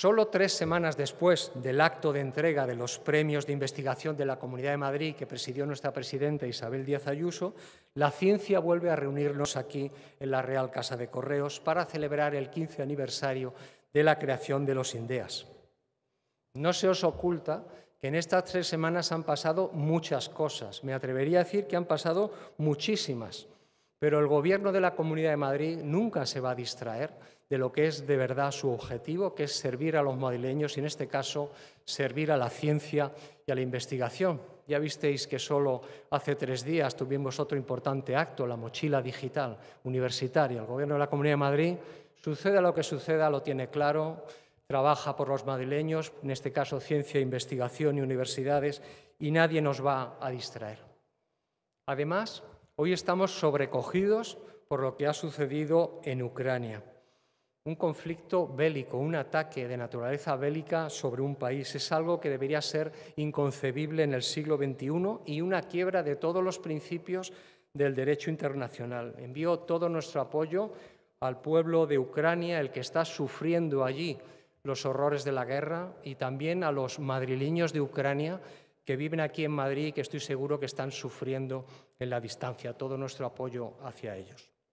Solo tres semanas después del acto de entrega de los premios de investigación de la Comunidad de Madrid que presidió nuestra presidenta Isabel Díaz Ayuso, la ciencia vuelve a reunirnos aquí en la Real Casa de Correos para celebrar el 15 aniversario de la creación de los INDEAS. No se os oculta que en estas tres semanas han pasado muchas cosas. Me atrevería a decir que han pasado muchísimas. Pero el gobierno de la Comunidad de Madrid nunca se va a distraer de lo que es de verdad su objetivo, que es servir a los madrileños y en este caso servir a la ciencia y a la investigación. Ya visteis que solo hace tres días tuvimos otro importante acto, la mochila digital universitaria. El gobierno de la Comunidad de Madrid, suceda lo que suceda, lo tiene claro, trabaja por los madrileños, en este caso ciencia, investigación y universidades, y nadie nos va a distraer. Además, Hoy estamos sobrecogidos por lo que ha sucedido en Ucrania. Un conflicto bélico, un ataque de naturaleza bélica sobre un país es algo que debería ser inconcebible en el siglo XXI y una quiebra de todos los principios del derecho internacional. Envío todo nuestro apoyo al pueblo de Ucrania, el que está sufriendo allí los horrores de la guerra, y también a los madrileños de Ucrania que viven aquí en Madrid y que estoy seguro que están sufriendo en la distancia. Todo nuestro apoyo hacia ellos.